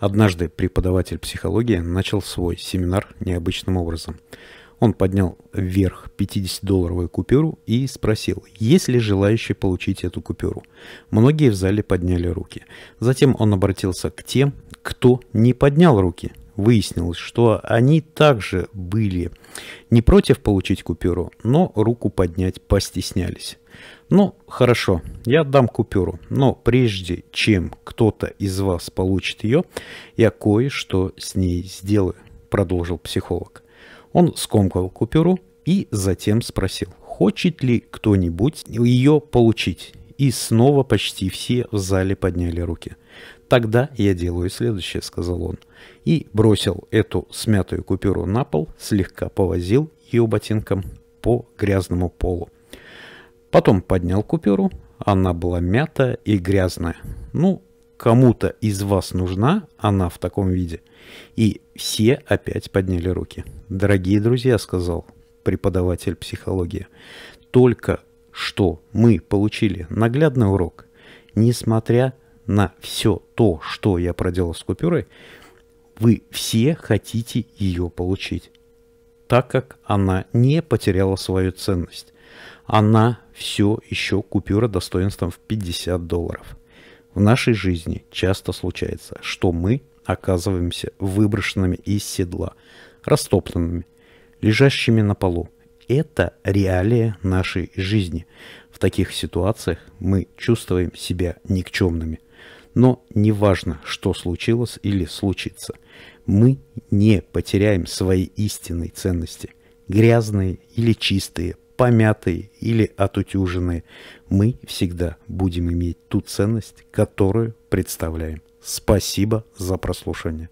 Однажды преподаватель психологии начал свой семинар необычным образом. Он поднял вверх 50-долларовую купюру и спросил, есть ли желающие получить эту купюру. Многие в зале подняли руки. Затем он обратился к тем, кто не поднял руки – выяснилось, что они также были не против получить купюру, но руку поднять постеснялись. Ну, хорошо, я дам купюру, но прежде чем кто-то из вас получит ее, я кое-что с ней сделаю, продолжил психолог. Он скомкал купюру и затем спросил, хочет ли кто-нибудь ее получить. И снова почти все в зале подняли руки. «Тогда я делаю следующее», — сказал он. И бросил эту смятую купюру на пол, слегка повозил ее ботинком по грязному полу. Потом поднял купюру, она была мятая и грязная. Ну, кому-то из вас нужна она в таком виде. И все опять подняли руки. Дорогие друзья, сказал преподаватель психологии, только что мы получили наглядный урок. Несмотря на все то, что я проделал с купюрой, вы все хотите ее получить, так как она не потеряла свою ценность. Она все еще купюра достоинством в 50 долларов. В нашей жизни часто случается, что мы оказываемся выброшенными из седла, растоптанными, лежащими на полу, это реалии нашей жизни. В таких ситуациях мы чувствуем себя никчемными. Но неважно, что случилось или случится, мы не потеряем свои истинные ценности. Грязные или чистые, помятые или отутюженные, мы всегда будем иметь ту ценность, которую представляем. Спасибо за прослушивание.